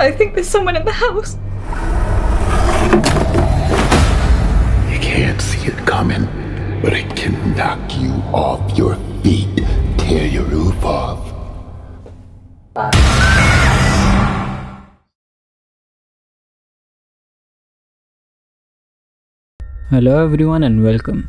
I think there's someone in the house. You can't see it coming, but it can knock you off your feet, tear your roof off. Uh. Hello everyone and welcome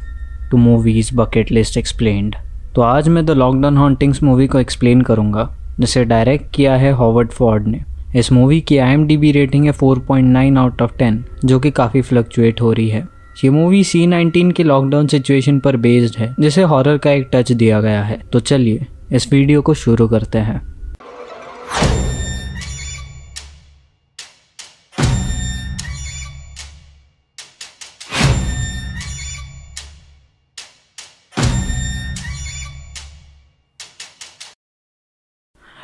to movies bucket list explained तो आज मैं the lockdown hauntings movie को explain करूँगा जिसे direct किया है Howard Ford ने इस मूवी की आई रेटिंग है 4.9 आउट ऑफ 10 जो कि काफ़ी फ्लक्चुएट हो रही है ये मूवी सी नाइनटीन के लॉकडाउन सिचुएशन पर बेस्ड है जिसे हॉरर का एक टच दिया गया है तो चलिए इस वीडियो को शुरू करते हैं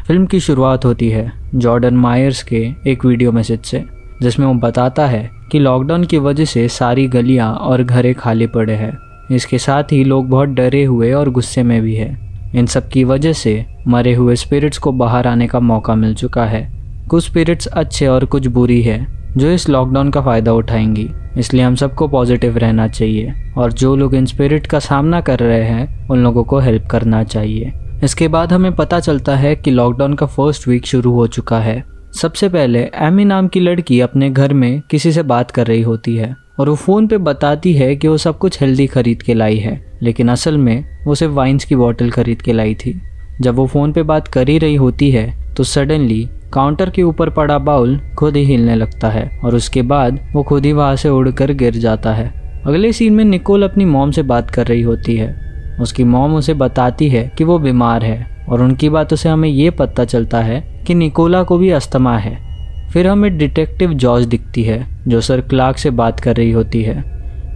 फिल्म की शुरुआत होती है जॉर्डन मायर्स के एक वीडियो मैसेज से जिसमें वो बताता है कि लॉकडाउन की वजह से सारी गलियां और घरें खाली पड़े हैं इसके साथ ही लोग बहुत डरे हुए और गुस्से में भी है इन सब की वजह से मरे हुए स्पिरिट्स को बाहर आने का मौका मिल चुका है कुछ स्पिरिट्स अच्छे और कुछ बुरी है जो इस लॉकडाउन का फ़ायदा उठाएंगी इसलिए हम सबको पॉजिटिव रहना चाहिए और जो लोग इन स्पिरिट का सामना कर रहे हैं उन लोगों को हेल्प करना चाहिए इसके बाद हमें पता चलता है कि लॉकडाउन का फर्स्ट वीक शुरू हो चुका है सबसे पहले एमी नाम की लड़की अपने घर में किसी से बात कर रही होती है और वो फ़ोन पे बताती है कि वो सब कुछ हेल्दी खरीद के लाई है लेकिन असल में वो सिर्फ वाइन्स की बॉटल खरीद के लाई थी जब वो फ़ोन पे बात कर ही रही होती है तो सडनली काउंटर के ऊपर पड़ा बाउल खुद ही हिलने लगता है और उसके बाद वो खुद ही वहां से उड़कर गिर जाता है अगले सीन में निकोल अपनी मॉम से बात कर रही होती है उसकी मोम उसे बताती है कि वो बीमार है और उनकी बातों से हमें ये पता चलता है कि निकोला को भी अस्थमा है फिर हमें डिटेक्टिव जॉर्ज दिखती है जो सर क्लार्क से बात कर रही होती है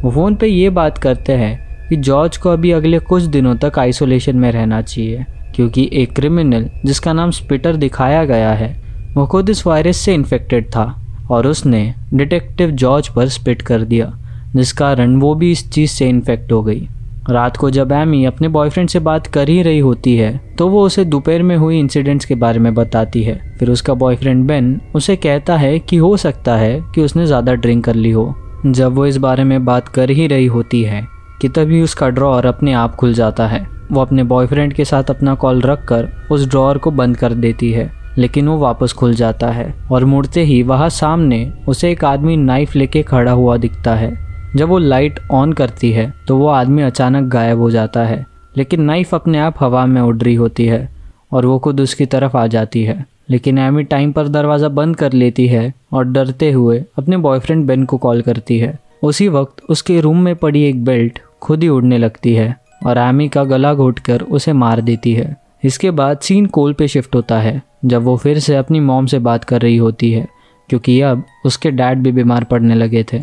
वो फ़ोन पे ये बात करते हैं कि जॉर्ज को अभी अगले कुछ दिनों तक आइसोलेशन में रहना चाहिए क्योंकि एक क्रिमिनल जिसका नाम स्पिटर दिखाया गया है वो खुद इस वायरस से इन्फेक्टेड था और उसने डिटेक्टिव जॉर्ज पर स्पिट कर दिया जिस कारण वो भी इस चीज़ से इन्फेक्ट हो गई रात को जब एमी अपने बॉयफ्रेंड से बात कर ही रही होती है तो वो उसे दोपहर में हुई इंसिडेंट्स के बारे में बताती है फिर उसका बॉयफ्रेंड बेन उसे कहता है कि हो सकता है कि उसने ज़्यादा ड्रिंक कर ली हो जब वो इस बारे में बात कर ही रही होती है कि तभी उसका ड्रॉर अपने आप खुल जाता है वो अपने बॉयफ्रेंड के साथ अपना कॉल रख कर उस ड्रॉर को बंद कर देती है लेकिन वो वापस खुल जाता है और मुड़ते ही वहाँ सामने उसे एक आदमी नाइफ लेके खड़ा हुआ दिखता है जब वो लाइट ऑन करती है तो वो आदमी अचानक गायब हो जाता है लेकिन नाइफ अपने आप हवा में उड़ रही होती है और वो खुद उसकी तरफ आ जाती है लेकिन एमी टाइम पर दरवाज़ा बंद कर लेती है और डरते हुए अपने बॉयफ्रेंड बेन को कॉल करती है उसी वक्त उसके रूम में पड़ी एक बेल्ट खुद ही उड़ने लगती है और एमी का गला घोट उसे मार देती है इसके बाद सीन कोल पे शिफ्ट होता है जब वो फिर से अपनी मॉम से बात कर रही होती है क्योंकि अब उसके डैड भी बीमार पड़ने लगे थे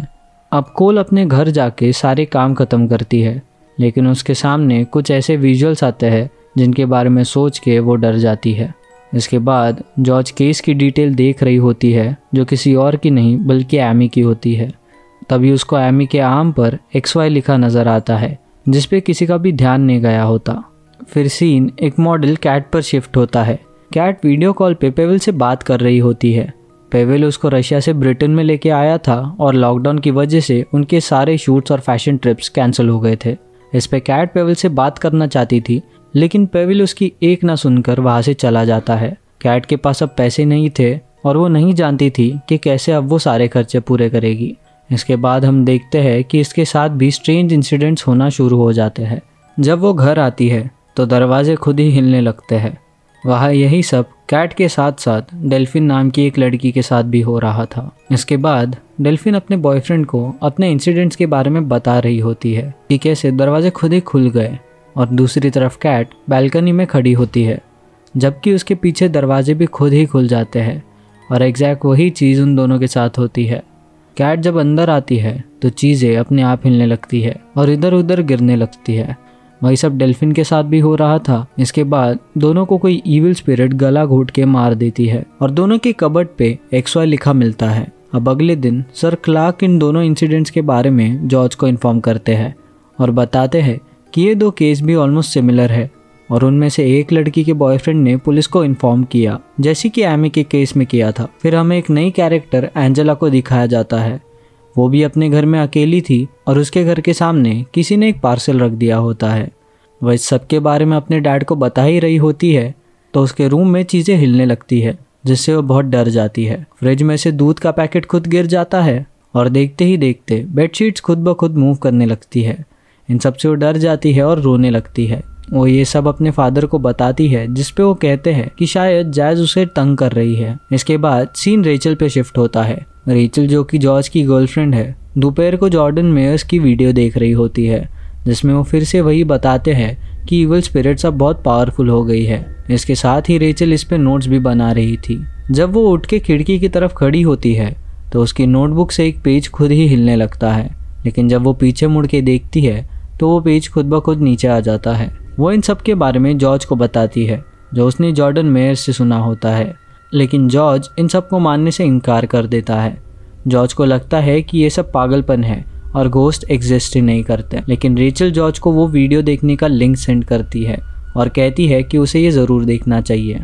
अब कोल अपने घर जाके सारे काम ख़त्म करती है लेकिन उसके सामने कुछ ऐसे विजुअल्स आते हैं जिनके बारे में सोच के वो डर जाती है इसके बाद जॉर्ज केस की डिटेल देख रही होती है जो किसी और की नहीं बल्कि एमी की होती है तभी उसको एमी के आम पर एक्स वाई लिखा नज़र आता है जिसपे किसी का भी ध्यान नहीं गया होता फिर सीन एक मॉडल कैट पर शिफ्ट होता है कैट वीडियो कॉल पे पेवल से बात कर रही होती है पेवेल उसको रशिया से ब्रिटेन में लेके आया था और लॉकडाउन की वजह से उनके सारे शूट्स और फैशन ट्रिप्स कैंसिल हो गए थे इस पे कैट पेवल से बात करना चाहती थी लेकिन पेविल उसकी एक ना सुनकर वहाँ से चला जाता है कैट के पास अब पैसे नहीं थे और वो नहीं जानती थी कि कैसे अब वो सारे खर्चे पूरे करेगी इसके बाद हम देखते हैं कि इसके साथ भी स्ट्रेंज इंसिडेंट्स होना शुरू हो जाते हैं जब वो घर आती है तो दरवाजे खुद ही हिलने लगते हैं वह यही सब कैट के साथ साथ डेल्फिन नाम की एक लड़की के साथ भी हो रहा था इसके बाद डेल्फिन अपने बॉयफ्रेंड को अपने इंसिडेंट्स के बारे में बता रही होती है कि कैसे दरवाजे खुद ही खुल गए और दूसरी तरफ कैट बैल्कनी में खड़ी होती है जबकि उसके पीछे दरवाजे भी खुद ही खुल जाते हैं और एग्जैक्ट वही चीज़ उन दोनों के साथ होती है कैट जब अंदर आती है तो चीज़ें अपने आप हिलने लगती है और इधर उधर गिरने लगती है वही सब डेल्फिन के साथ भी हो रहा था इसके बाद दोनों को कोई ईविल स्पिरिट गला घोट के मार देती है और दोनों के कबट पे एक्स वाई लिखा मिलता है अब अगले दिन सर क्लार्क इन दोनों इंसिडेंट्स के बारे में जॉर्ज को इन्फॉर्म करते हैं और बताते हैं कि ये दो केस भी ऑलमोस्ट सिमिलर है और उनमें से एक लड़की के बॉयफ्रेंड ने पुलिस को इन्फॉर्म किया जैसे कि एमी के केस में किया था फिर हमें एक नई कैरेक्टर एंजेला को दिखाया जाता है वो भी अपने घर में अकेली थी और उसके घर के सामने किसी ने एक पार्सल रख दिया होता है वह इस सब के बारे में अपने डैड को बता ही रही होती है तो उसके रूम में चीज़ें हिलने लगती है जिससे वह बहुत डर जाती है फ्रिज में से दूध का पैकेट खुद गिर जाता है और देखते ही देखते बेडशीट्स खुद ब खुद मूव करने लगती है इन सब से वो डर जाती है और रोने लगती है वो ये सब अपने फादर को बताती है जिसपे वो कहते हैं कि शायद जायज उसे तंग कर रही है इसके बाद सीन रेचल पे शिफ्ट होता है रेचल जो कि जॉर्ज की गर्लफ्रेंड है दोपहर को जॉर्डन मेयर्स की वीडियो देख रही होती है जिसमें वो फिर से वही बताते हैं कि इवल स्पिरिट्स अब बहुत पावरफुल हो गई है इसके साथ ही रेचल इस पर नोट्स भी बना रही थी जब वो उठ के खिड़की की तरफ खड़ी होती है तो उसकी नोटबुक से एक पेज खुद ही हिलने लगता है लेकिन जब वो पीछे मुड़ के देखती है तो वो पेज खुद ब खुद नीचे आ जाता है वो इन सब के बारे में जॉर्ज को बताती है जो उसने जॉर्डन मेयर से सुना होता है लेकिन जॉर्ज इन सब को मानने से इनकार कर देता है जॉर्ज को लगता है कि ये सब पागलपन है और घोस्ट एग्जिस्ट ही नहीं करते लेकिन रेचल जॉर्ज को वो वीडियो देखने का लिंक सेंड करती है और कहती है कि उसे ये ज़रूर देखना चाहिए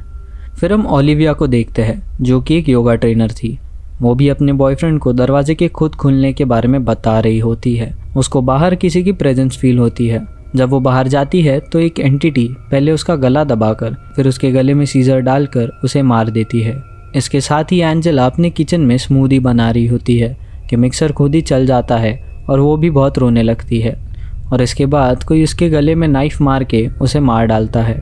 फिर हम ओलिविया को देखते हैं जो कि एक योगा ट्रेनर थी वो भी अपने बॉयफ्रेंड को दरवाजे के खुद खुलने के बारे में बता रही होती है उसको बाहर किसी की प्रेजेंस फील होती है जब वो बाहर जाती है तो एक एंटिटी पहले उसका गला दबाकर फिर उसके गले में सीजर डालकर उसे मार देती है इसके साथ ही एंजेला अपने किचन में स्मूदी बना रही होती है कि मिक्सर खुद ही चल जाता है और वो भी बहुत रोने लगती है और इसके बाद कोई उसके गले में नाइफ मार के उसे मार डालता है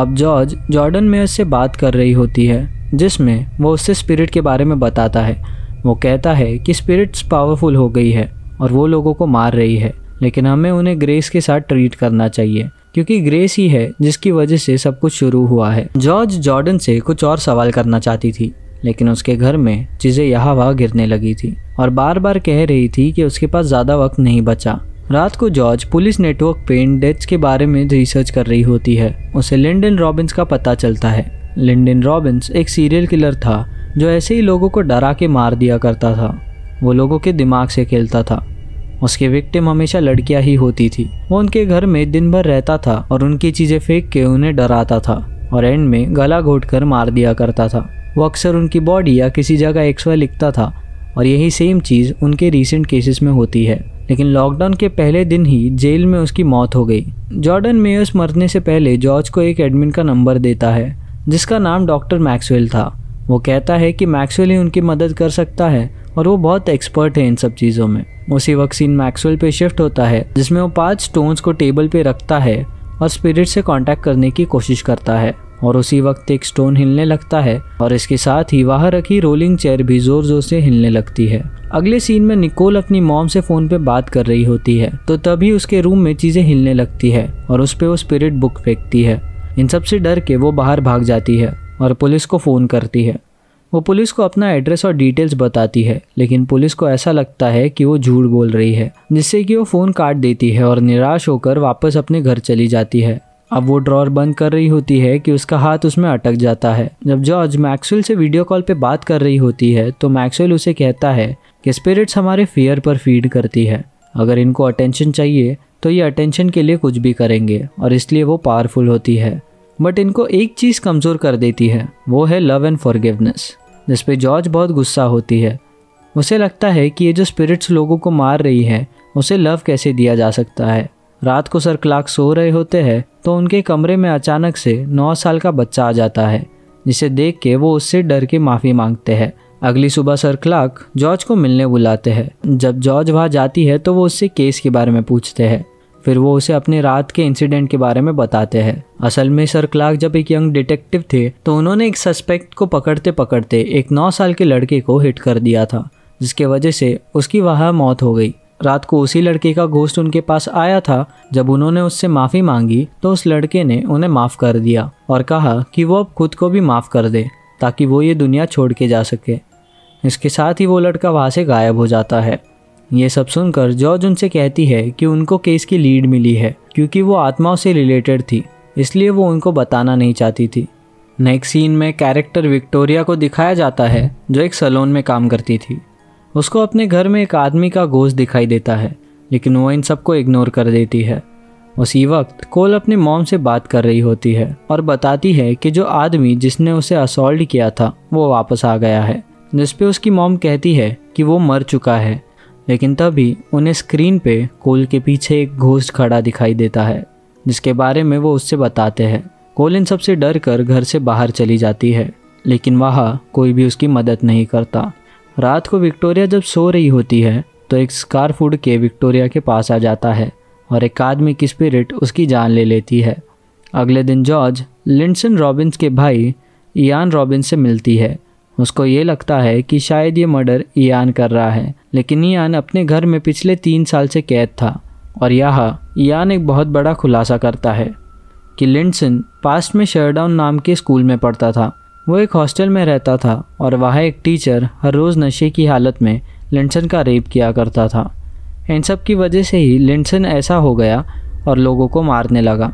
अब जॉर्ज जॉर्डन में उससे बात कर रही होती है जिसमें वो उससे स्पिरिट के बारे में बताता है वो कहता है कि स्पिरिट्स पावरफुल हो गई है और वो लोगों को मार रही है लेकिन हमें उन्हें ग्रेस के साथ ट्रीट करना चाहिए क्योंकि ग्रेस ही है जिसकी वजह से सब कुछ शुरू हुआ है जॉर्ज जॉर्डन से कुछ और सवाल करना चाहती थी लेकिन उसके घर में चीज़ें यहाँ वहाँ गिरने लगी थी और बार बार कह रही थी कि उसके पास ज़्यादा वक्त नहीं बचा रात को जॉर्ज पुलिस नेटवर्क पे इन डेथ्स के बारे में रिसर्च कर रही होती है उसे लिंडन रॉबिन्स का पता चलता है लिंडन रॉबिन्स एक सीरियल किलर था जो ऐसे ही लोगों को डरा के मार दिया करता था वो लोगों के दिमाग से खेलता था उसके विक्टिम हमेशा लड़कियां ही होती थी वो उनके घर में दिन भर रहता था और उनकी चीजें फेंक के उन्हें डराता था और एंड में गला घोट कर मार दिया करता था वो अक्सर उनकी बॉडी या किसी जगह एक्सवा लिखता था और यही सेम चीज़ उनके रिसेंट केसेस में होती है लेकिन लॉकडाउन के पहले दिन ही जेल में उसकी मौत हो गई जॉर्डन मेयर्स मरने से पहले जॉर्ज को एक एडमिन का नंबर देता है जिसका नाम डॉक्टर मैक्सवेल था वो कहता है कि मैक्सवेल ही उनकी मदद कर सकता है और वो बहुत एक्सपर्ट है इन सब चीज़ों में उसी वक्त सीन मैक्सवेल पे शिफ्ट होता है जिसमें वो पांच स्टोन्स को टेबल पे रखता है और स्पिरिट से कांटेक्ट करने की कोशिश करता है और उसी वक्त एक स्टोन हिलने लगता है और इसके साथ ही वहां रखी रोलिंग चेयर भी जोर जोर से हिलने लगती है अगले सीन में निकोल अपनी मॉम से फोन पे बात कर रही होती है तो तभी उसके रूम में चीजें हिलने लगती है और उस पर वो स्पिरिट बुक फेंकती है इन सबसे डर के वो बाहर भाग जाती है और पुलिस को फोन करती है वो पुलिस को अपना एड्रेस और डिटेल्स बताती है लेकिन पुलिस को ऐसा लगता है कि वो झूठ बोल रही है जिससे कि वो फ़ोन काट देती है और निराश होकर वापस अपने घर चली जाती है अब वो ड्रॉर बंद कर रही होती है कि उसका हाथ उसमें अटक जाता है जब जॉर्ज मैक्सवेल से वीडियो कॉल पे बात कर रही होती है तो मैक्सवेल उसे कहता है कि स्पिरिट्स हमारे फियर पर फीड करती है अगर इनको अटेंशन चाहिए तो ये अटेंशन के लिए कुछ भी करेंगे और इसलिए वो पावरफुल होती है बट इनको एक चीज़ कमज़ोर कर देती है वो है लव एंड फॉरगिवनेस जिस पे जॉर्ज बहुत गुस्सा होती है उसे लगता है कि ये जो स्पिरिट्स लोगों को मार रही है उसे लव कैसे दिया जा सकता है रात को सर क्लाक सो रहे होते हैं तो उनके कमरे में अचानक से नौ साल का बच्चा आ जाता है जिसे देख के वो उससे डर के माफ़ी मांगते हैं अगली सुबह सर क्लाक जॉर्ज को मिलने बुलाते हैं जब जॉर्ज वहाँ जाती है तो वो उससे केस के बारे में पूछते हैं फिर वो उसे अपने रात के इंसिडेंट के बारे में बताते हैं असल में सर क्लार्क जब एक यंग डिटेक्टिव थे तो उन्होंने एक सस्पेक्ट को पकड़ते पकड़ते एक नौ साल के लड़के को हिट कर दिया था जिसके वजह से उसकी वहाँ मौत हो गई रात को उसी लड़के का घोस्ट उनके पास आया था जब उन्होंने उससे माफ़ी मांगी तो उस लड़के ने उन्हें माफ़ कर दिया और कहा कि वो अब खुद को भी माफ़ कर दे ताकि वो ये दुनिया छोड़ के जा सके इसके साथ ही वो लड़का वहाँ से गायब हो जाता है ये सब सुनकर जॉर्ज उनसे कहती है कि उनको केस की लीड मिली है क्योंकि वो आत्माओं से रिलेटेड थी इसलिए वो उनको बताना नहीं चाहती थी नेक्स्ट सीन में कैरेक्टर विक्टोरिया को दिखाया जाता है जो एक सलोन में काम करती थी उसको अपने घर में एक आदमी का गोश्त दिखाई देता है लेकिन वो इन सबको इग्नोर कर देती है उसी वक्त कोल अपने मॉम से बात कर रही होती है और बताती है कि जो आदमी जिसने उसे असोल्ट किया था वो वापस आ गया है जिसपे उसकी मॉम कहती है कि वो मर चुका है लेकिन तभी उन्हें स्क्रीन पे कोल के पीछे एक घोस्ट खड़ा दिखाई देता है जिसके बारे में वो उससे बताते हैं कोल इन सबसे डर कर घर से बाहर चली जाती है लेकिन वहाँ कोई भी उसकी मदद नहीं करता रात को विक्टोरिया जब सो रही होती है तो एक स्कार्फ उड़ के विक्टोरिया के पास आ जाता है और एक आदमी की स्पिरिट उसकी जान ले लेती है अगले दिन जॉर्ज लिंसन रॉबिन्स के भाई इयान रॉबिन्स से मिलती है उसको ये लगता है कि शायद ये मर्डर ईयान कर रहा है लेकिन ईयान अपने घर में पिछले तीन साल से कैद था और यह ईयान एक बहुत बड़ा खुलासा करता है कि लिंडसन पास्ट में शरडाउन नाम के स्कूल में पढ़ता था वो एक हॉस्टल में रहता था और वहाँ एक टीचर हर रोज़ नशे की हालत में लिंडसन का रेप किया करता था इन सब की वजह से ही लिंडसन ऐसा हो गया और लोगों को मारने लगा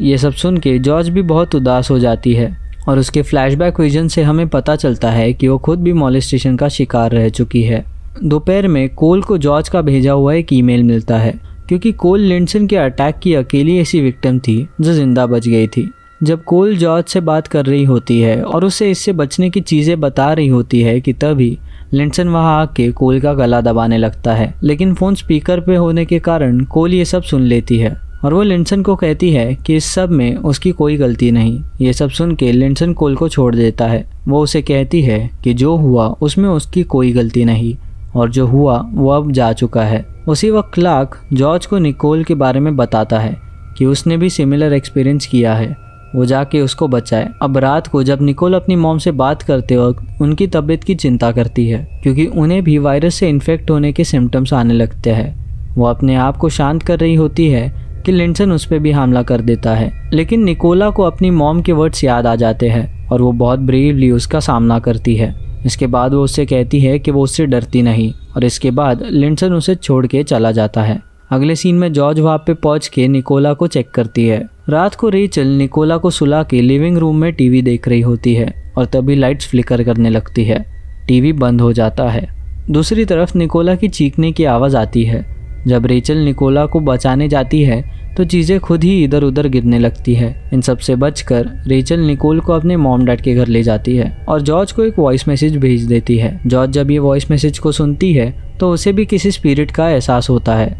ये सब सुन के जॉर्ज भी बहुत उदास हो जाती है और उसके फ्लैशबैक विजन से हमें पता चलता है कि वो खुद भी मॉलिस्टेशन का शिकार रह चुकी है दोपहर में कोल को जॉर्ज का भेजा हुआ एक ईमेल मिलता है क्योंकि कोल लिंडसन के अटैक की अकेली ऐसी विक्टिम थी जो जिंदा बच गई थी जब कोल जॉर्ज से बात कर रही होती है और उसे इससे बचने की चीज़ें बता रही होती है कि तभी लिंडसन वहाँ आके कोल का गला दबाने लगता है लेकिन फ़ोन स्पीकर पे होने के कारण कोल ये सब सुन लेती है और वो लिंसन को कहती है कि इस सब में उसकी कोई गलती नहीं ये सब सुन के लिंसन कोल को छोड़ देता है वो उसे कहती है कि जो हुआ उसमें उसकी कोई गलती नहीं और जो हुआ वो अब जा चुका है उसी वक्त क्लार्क जॉर्ज को निकोल के बारे में बताता है कि उसने भी सिमिलर एक्सपीरियंस किया है वो जाके उसको बचाए अब रात को जब निकोल अपनी मॉम से बात करते वक्त उनकी तबीयत की चिंता करती है क्योंकि उन्हें भी वायरस से इन्फेक्ट होने के सिम्टम्स आने लगते हैं वो अपने आप को शांत कर रही होती है कि लिंसन उस पर भी हमला कर देता है लेकिन निकोला को अपनी मॉम के वर्ड्स याद आ जाते हैं और वो बहुत ब्रेवली उसका सामना करती है इसके बाद वो उससे कहती है कि वो उससे डरती नहीं और इसके बाद लिंसन उसे छोड़ के चला जाता है अगले सीन में जॉर्ज वहाँ पे पहुँच के निकोला को चेक करती है रात को रेचल निकोला को सुला के लिविंग रूम में टीवी देख रही होती है और तभी लाइट्स फ्लिकर करने लगती है टीवी बंद हो जाता है दूसरी तरफ निकोला की चीखने की आवाज़ आती है जब रेचल निकोला को बचाने जाती है तो चीज़ें खुद ही इधर उधर गिरने लगती है इन सब से बचकर रेचल निकोल को अपने मॉम डैड के घर ले जाती है और जॉर्ज को एक वॉइस मैसेज भेज देती है जॉर्ज जब ये वॉइस मैसेज को सुनती है तो उसे भी किसी स्पिरिट का एहसास होता है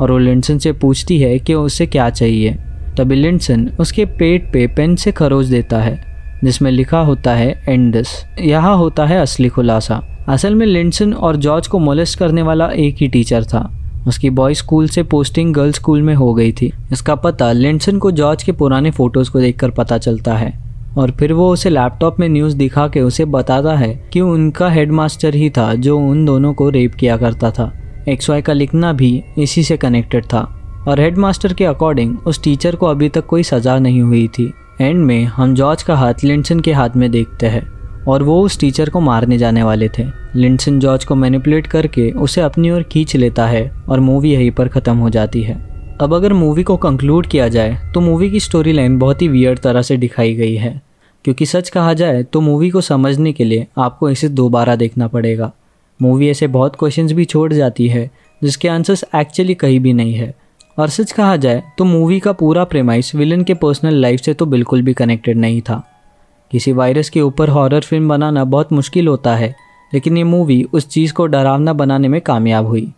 और वो लिंसन से पूछती है कि उसे क्या चाहिए तभी लिंसन उसके पेट पे पेन से खरोच देता है जिसमें लिखा होता है एंडस यह होता है असली खुलासा असल में लिंसन और जॉर्ज को मोलेस्ट करने वाला एक ही टीचर था उसकी बॉय स्कूल से पोस्टिंग गर्ल स्कूल में हो गई थी इसका पता लिंसन को जॉर्ज के पुराने फोटोज़ को देखकर पता चलता है और फिर वो उसे लैपटॉप में न्यूज़ दिखा के उसे बताता है कि उनका हेडमास्टर ही था जो उन दोनों को रेप किया करता था एक्स वाई का लिखना भी इसी से कनेक्टेड था और हेडमास्टर के अकॉर्डिंग उस टीचर को अभी तक कोई सज़ा नहीं हुई थी एंड में हम जॉर्ज का हाथ लिंसन के हाथ में देखते हैं और वो उस टीचर को मारने जाने वाले थे लिंडसन जॉर्ज को मैनिपुलेट करके उसे अपनी ओर खींच लेता है और मूवी यहीं पर ख़त्म हो जाती है अब अगर मूवी को कंक्लूड किया जाए तो मूवी की स्टोरी लाइन बहुत ही वियर तरह से दिखाई गई है क्योंकि सच कहा जाए तो मूवी को समझने के लिए आपको इसे दोबारा देखना पड़ेगा मूवी ऐसे बहुत क्वेश्चंस भी छोड़ जाती है जिसके आंसर्स एक्चुअली कहीं भी नहीं है और सच कहा जाए तो मूवी का पूरा प्रेमाइस विलन के पर्सनल लाइफ से तो बिल्कुल भी कनेक्टेड नहीं था किसी वायरस के ऊपर हॉरर फिल्म बनाना बहुत मुश्किल होता है लेकिन ये मूवी उस चीज़ को डरावना बनाने में कामयाब हुई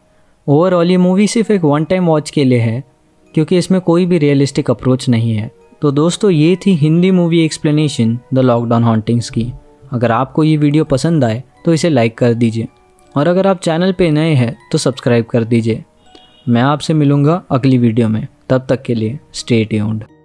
ओवरऑल ये मूवी सिर्फ एक वन टाइम वॉच के लिए है क्योंकि इसमें कोई भी रियलिस्टिक अप्रोच नहीं है तो दोस्तों ये थी Hindi movie explanation the lockdown hauntings की अगर आपको ये वीडियो पसंद आए तो इसे लाइक कर दीजिए और अगर आप चैनल पे नए हैं तो सब्सक्राइब कर दीजिए मैं आपसे मिलूँगा अगली वीडियो में तब तक के लिए स्टे ट्यून्ड